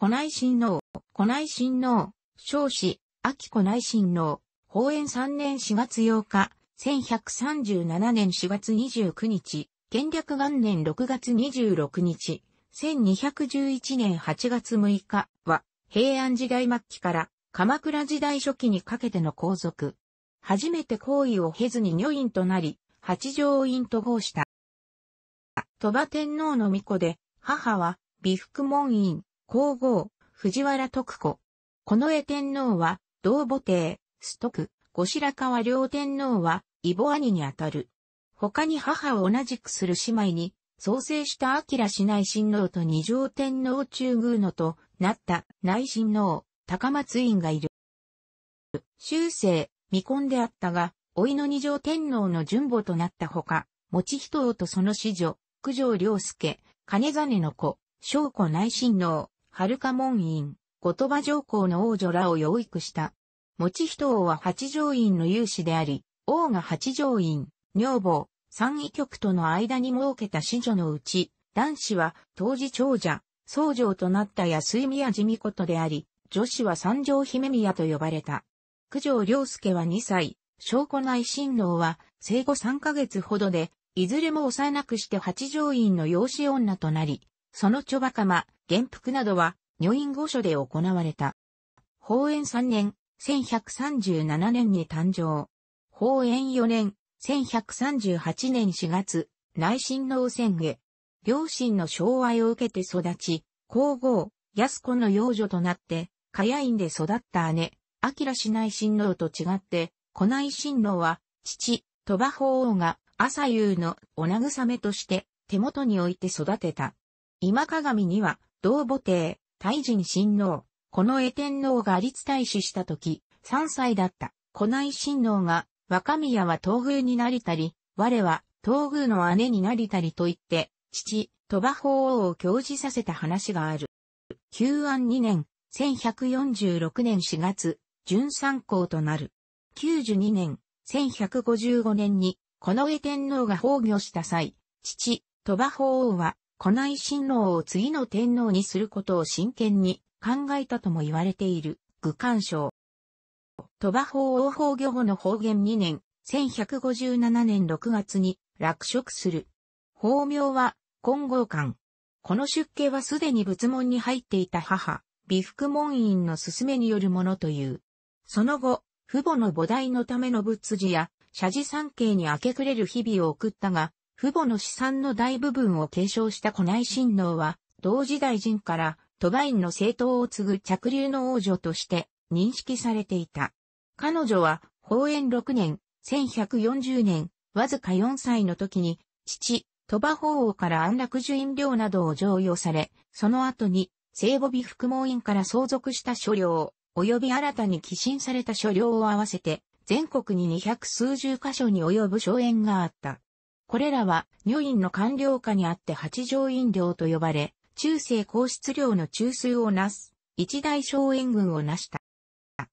古内親王、古内親王、少子、秋古内親王、法園3年4月8日、1137年4月29日、建略元年6月26日、1211年8月6日は、平安時代末期から鎌倉時代初期にかけての皇族。初めて皇位を経ずに女院となり、八条院と号した。鳥羽天皇の巫女で、母は、美福門院、皇后、藤原徳子。この天皇は、同母帝、ト徳、後白河両天皇は、異母兄にあたる。他に母を同じくする姉妹に、創生した明市内親王と二条天皇中宮のとなった内親王、高松院がいる。修正、未婚であったが、老いの二条天皇の順母となったほか、持人王とその子女、九条良介、金真の子、小子内親王、春香門院、言葉上皇の王女らを養育した。持人王は八条院の有志であり、王が八条院、女房、三位局との間に設けた子女のうち、男子は当時長者、僧侶となった安井宮地美琴であり、女子は三条姫宮と呼ばれた。九条良介は二歳、証拠内親王は生後三ヶ月ほどで、いずれも幼くして八条院の養子女となり、そのバカマ、元服などは、女院御所で行われた。宝円3年、1137年に誕生。宝円4年、1138年4月、内親王宣下。両親の昭愛を受けて育ち、皇后、安子の養女となって、かや院で育った姉、明市内親王と違って、古内親王は、父、鳥羽法王が、朝夕のお慰めとして、手元に置いて育てた。今鏡には、道母帝、大神親王、この江天皇が立大使した時、三歳だった、古内親王が、若宮は東宮になりたり、我は東宮の姉になりたりと言って、父、鳥羽法王を教示させた話がある。旧安2年、1146年4月、準三皇となる。九十二年、1155年に、この江天皇が崩御した際、父、鳥羽法王は、古内親王を次の天皇にすることを真剣に考えたとも言われている、愚官賞。鳥羽法王法御後の法言2年、1157年6月に落職する。法名は、金剛館。この出家はすでに仏門に入っていた母、美福門院の勧めによるものという。その後、父母の菩提のための仏寺や、社寺三景に明け暮れる日々を送ったが、父母の資産の大部分を継承した古内親王は、同時代人からトバインの政党を継ぐ着流の王女として認識されていた。彼女は、法園6年、1140年、わずか4歳の時に、父、鳥羽法王から安楽寿飲料などを常与され、その後に、聖母美福門院から相続した所領、及び新たに寄進された所領を合わせて、全国に200数十箇所に及ぶ荘園があった。これらは、女院の官僚下にあって八条院領と呼ばれ、中世皇室領の中枢をなす、一大荘園軍を成した。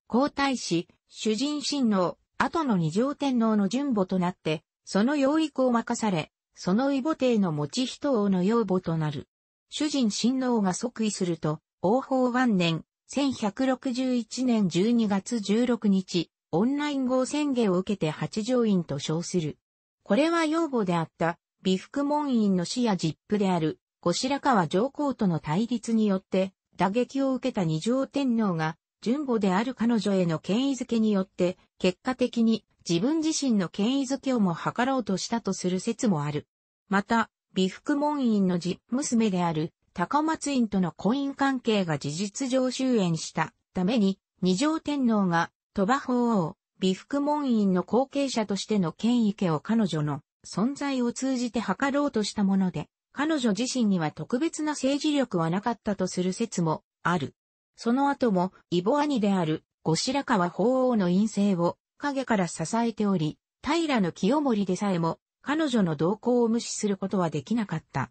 皇太子、主人親王、後の二条天皇の順母となって、その養育を任され、その異母帝の持ち人王の養母となる。主人親王が即位すると、王法万年、1161年12月16日、オンライン号宣言を受けて八条院と称する。これは養母であった、美福門院の死や実父である、後白河上皇との対立によって、打撃を受けた二条天皇が、順母である彼女への権威づけによって、結果的に自分自身の権威づけをも図ろうとしたとする説もある。また、美福門院の実娘である高松院との婚姻関係が事実上終焉したために、二条天皇が鳥羽法王、美福門院の後継者としての権威家を彼女の存在を通じて図ろうとしたもので、彼女自身には特別な政治力はなかったとする説もある。その後も、イボ兄である、後白河法皇の陰性を影から支えており、平の清盛でさえも、彼女の動向を無視することはできなかった。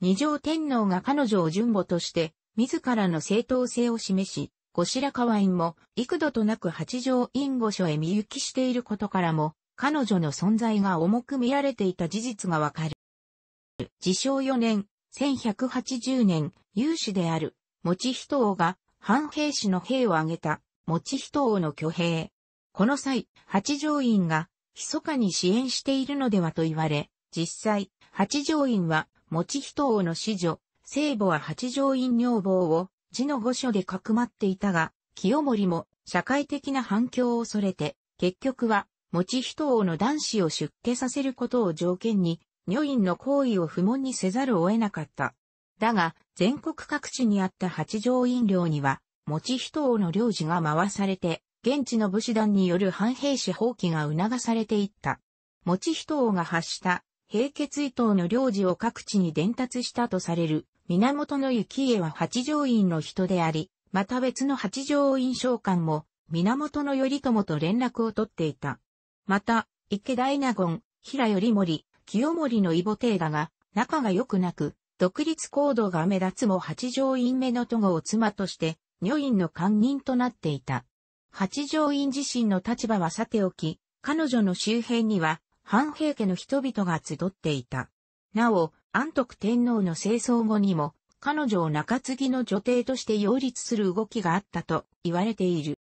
二条天皇が彼女を順母として、自らの正当性を示し、後白河院も幾度となく八条院御所へ見行きしていることからも、彼女の存在が重く見られていた事実がわかる。自称4年、1180年、有志である、持人王が、反兵士の兵を挙げた、持人王の挙兵。この際、八条院が、密かに支援しているのではと言われ、実際、八条院は、持人王の子女、聖母は八条院女房を、地の御所でかくまっていたが、清盛も社会的な反響を恐れて、結局は、持人王の男子を出家させることを条件に、女院の行為を不問にせざるを得なかった。だが、全国各地にあった八条院領には、持人王の領事が回されて、現地の武士団による反兵士放棄が促されていった。持人王が発した、平血追悼の領事を各地に伝達したとされる、源幸家は八条院の人であり、また別の八条院召喚も、源頼朝と連絡を取っていた。また、池田稲言、平頼盛、清盛の異母帝だが、仲が良くなく、独立行動が目立つも八条院目の都合を妻として、女院の官人となっていた。八条院自身の立場はさておき、彼女の周辺には、半平家の人々が集っていた。なお、安徳天皇の清掃後にも、彼女を中継ぎの女帝として擁立する動きがあったと言われている。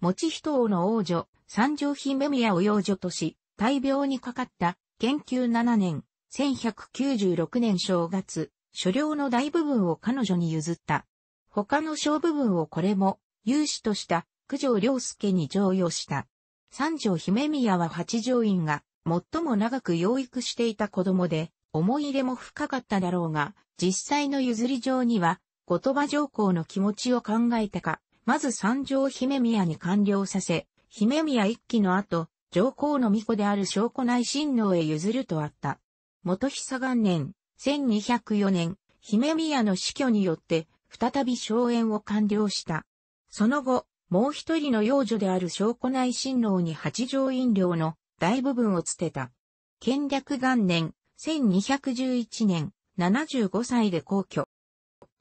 持人王の王女、三条姫宮を養女とし、大病にかかった、研究7年、1196年正月、所領の大部分を彼女に譲った。他の小部分をこれも、有志とした、九条良介に乗与した。三条姫宮は八条院が、最も長く養育していた子供で、思い入れも深かっただろうが、実際の譲り状には、後鳥羽上皇の気持ちを考えたか、まず三条姫宮に完了させ、姫宮一期の後、上皇の巫女である証拠内親王へ譲るとあった。元久元年、1204年、姫宮の死去によって、再び荘園を完了した。その後、もう一人の幼女である証拠内親王に八条飲領の大部分を捨てた。権略元年、1211年、75歳で皇居。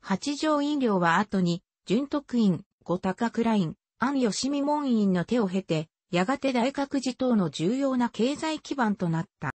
八条院領は後に、純徳院、五高倉院、安吉見門院の手を経て、やがて大覚寺等の重要な経済基盤となった。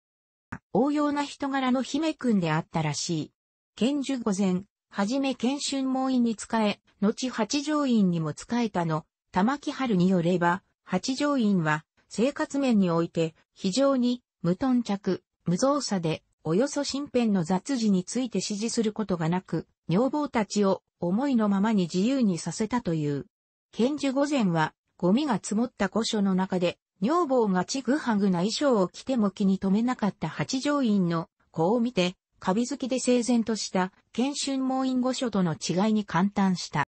応用な人柄の姫君であったらしい。賢寿御前、はじめ賢春門院に仕え、後八条院にも仕えたの、玉木春によれば、八条院は、生活面において、非常に、無頓着、無造作で、およそ身辺の雑事について指示することがなく、女房たちを思いのままに自由にさせたという。賢治御前は、ゴミが積もった古書の中で、女房がちぐはぐな衣装を着ても気に留めなかった八条院の子を見て、カビ好きで整然とした、研修門院御所との違いに感嘆した。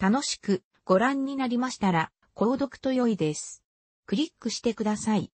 楽しくご覧になりましたら、購読と良いです。クリックしてください。